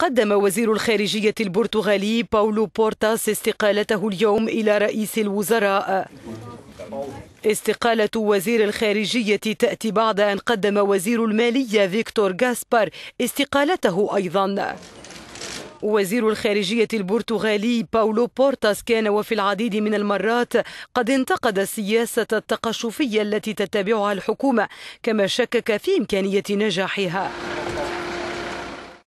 قدم وزير الخارجية البرتغالي باولو بورتاس استقالته اليوم إلى رئيس الوزراء استقالة وزير الخارجية تأتي بعد أن قدم وزير المالية فيكتور غاسبر استقالته أيضاً وزير الخارجية البرتغالي باولو بورتاس كان وفي العديد من المرات قد انتقد السياسة التقشفية التي تتبعها الحكومة كما شكك في إمكانية نجاحها